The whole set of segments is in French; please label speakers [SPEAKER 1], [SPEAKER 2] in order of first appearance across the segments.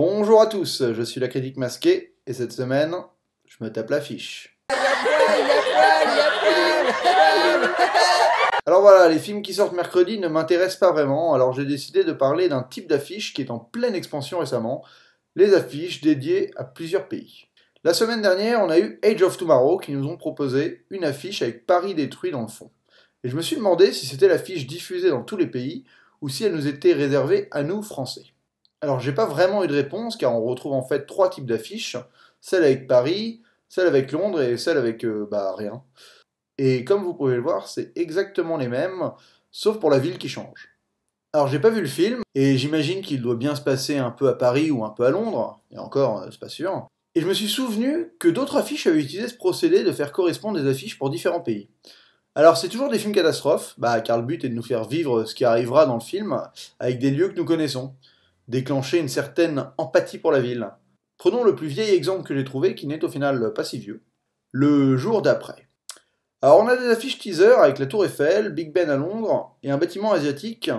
[SPEAKER 1] Bonjour à tous, je suis la critique masquée et cette semaine, je me tape l'affiche. Alors voilà, les films qui sortent mercredi ne m'intéressent pas vraiment, alors j'ai décidé de parler d'un type d'affiche qui est en pleine expansion récemment, les affiches dédiées à plusieurs pays. La semaine dernière, on a eu Age of Tomorrow qui nous ont proposé une affiche avec Paris détruit dans le fond. Et je me suis demandé si c'était l'affiche diffusée dans tous les pays ou si elle nous était réservée à nous Français. Alors, j'ai pas vraiment eu de réponse car on retrouve en fait trois types d'affiches celle avec Paris, celle avec Londres et celle avec euh, bah, rien. Et comme vous pouvez le voir, c'est exactement les mêmes, sauf pour la ville qui change. Alors, j'ai pas vu le film et j'imagine qu'il doit bien se passer un peu à Paris ou un peu à Londres, et encore, euh, c'est pas sûr. Et je me suis souvenu que d'autres affiches avaient utilisé ce procédé de faire correspondre des affiches pour différents pays. Alors c'est toujours des films catastrophes, bah, car le but est de nous faire vivre ce qui arrivera dans le film avec des lieux que nous connaissons déclencher une certaine empathie pour la ville. Prenons le plus vieil exemple que j'ai trouvé, qui n'est au final pas si vieux, le jour d'après. Alors on a des affiches teaser avec la tour Eiffel, Big Ben à Londres, et un bâtiment asiatique,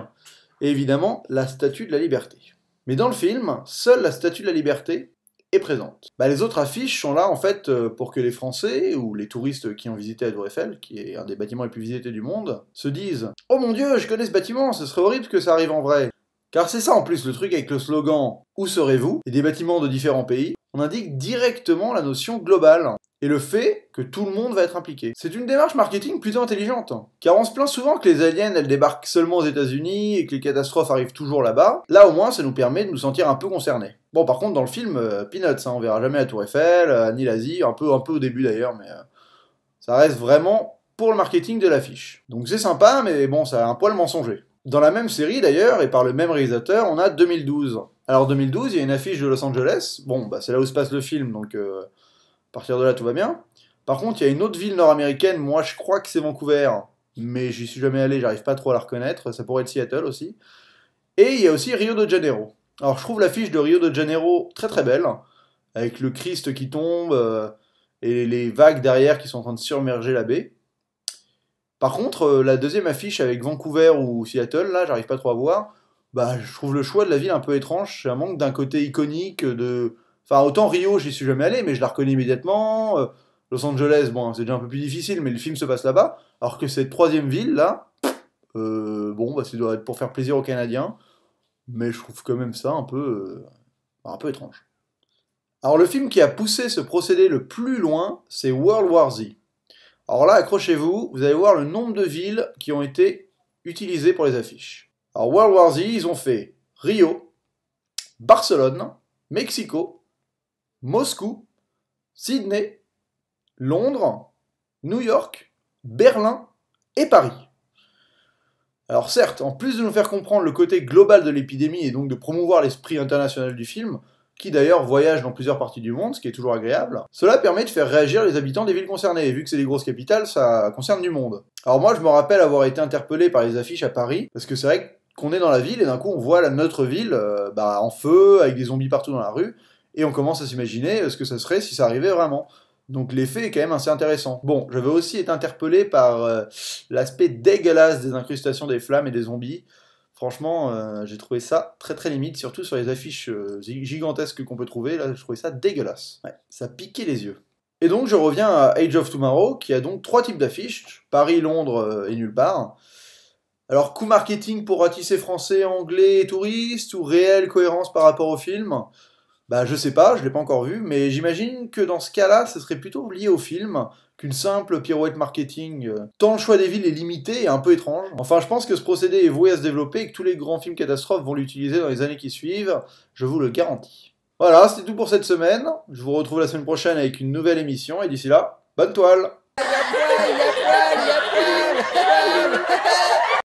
[SPEAKER 1] et évidemment la Statue de la Liberté. Mais dans le film, seule la Statue de la Liberté est présente. Bah, les autres affiches sont là en fait euh, pour que les Français ou les touristes qui ont visité la Tour Eiffel, qui est un des bâtiments les plus visités du monde, se disent Oh mon dieu, je connais ce bâtiment, ce serait horrible que ça arrive en vrai. Car c'est ça en plus le truc avec le slogan Où serez-vous et des bâtiments de différents pays, on indique directement la notion globale et le fait que tout le monde va être impliqué. C'est une démarche marketing plutôt intelligente, car on se plaint souvent que les aliens elles débarquent seulement aux États-Unis et que les catastrophes arrivent toujours là-bas. Là au moins ça nous permet de nous sentir un peu concernés. Bon par contre dans le film euh, Peanuts, hein, on verra jamais la Tour Eiffel, à euh, ni l'Asie, un peu un peu au début d'ailleurs, mais euh, ça reste vraiment pour le marketing de l'affiche. Donc c'est sympa, mais bon ça a un poil mensonger. Dans la même série d'ailleurs, et par le même réalisateur, on a 2012. Alors 2012, il y a une affiche de Los Angeles. Bon, bah, c'est là où se passe le film, donc euh, à partir de là, tout va bien. Par contre, il y a une autre ville nord-américaine, moi je crois que c'est Vancouver, mais j'y suis jamais allé, j'arrive pas trop à la reconnaître, ça pourrait être Seattle aussi. Et il y a aussi Rio de Janeiro. Alors je trouve l'affiche de Rio de Janeiro très très belle, avec le Christ qui tombe euh, et les vagues derrière qui sont en train de surmerger la baie. Par contre, euh, la deuxième affiche avec Vancouver ou Seattle, là, j'arrive pas trop à voir. Bah, je trouve le choix de la ville un peu étrange. un manque d'un côté iconique de. Enfin, autant Rio, j'y suis jamais allé, mais je la reconnais immédiatement. Euh, Los Angeles, bon, c'est déjà un peu plus difficile, mais le film se passe là-bas. Alors que cette troisième ville, là, euh, bon, bah, ça doit être pour faire plaisir aux Canadiens. Mais je trouve quand même ça un peu, un peu étrange. Alors, le film qui a poussé ce procédé le plus loin, c'est World War Z. Alors là, accrochez-vous, vous allez voir le nombre de villes qui ont été utilisées pour les affiches. Alors World War Z, ils ont fait Rio, Barcelone, Mexico, Moscou, Sydney, Londres, New York, Berlin et Paris. Alors certes, en plus de nous faire comprendre le côté global de l'épidémie et donc de promouvoir l'esprit international du film, qui d'ailleurs voyage dans plusieurs parties du monde, ce qui est toujours agréable. Cela permet de faire réagir les habitants des villes concernées, et vu que c'est des grosses capitales, ça concerne du monde. Alors moi, je me rappelle avoir été interpellé par les affiches à Paris, parce que c'est vrai qu'on est dans la ville, et d'un coup, on voit notre ville euh, bah, en feu, avec des zombies partout dans la rue, et on commence à s'imaginer euh, ce que ça serait si ça arrivait vraiment. Donc l'effet est quand même assez intéressant. Bon, j'avais aussi été interpellé par euh, l'aspect dégueulasse des incrustations des flammes et des zombies. Franchement, euh, j'ai trouvé ça très très limite, surtout sur les affiches euh, gigantesques qu'on peut trouver. Là, je trouvais ça dégueulasse. Ouais, ça piquait les yeux. Et donc, je reviens à Age of Tomorrow, qui a donc trois types d'affiches Paris, Londres euh, et nulle part. Alors, coût marketing pour ratisser français, anglais et touristes, ou réelle cohérence par rapport au film bah, je sais pas, je l'ai pas encore vu, mais j'imagine que dans ce cas-là, ce serait plutôt lié au film qu'une simple pirouette marketing. Euh, tant le choix des villes est limité et un peu étrange. Enfin, je pense que ce procédé est voué à se développer et que tous les grands films catastrophes vont l'utiliser dans les années qui suivent, je vous le garantis. Voilà, c'était tout pour cette semaine. Je vous retrouve la semaine prochaine avec une nouvelle émission et d'ici là, bonne toile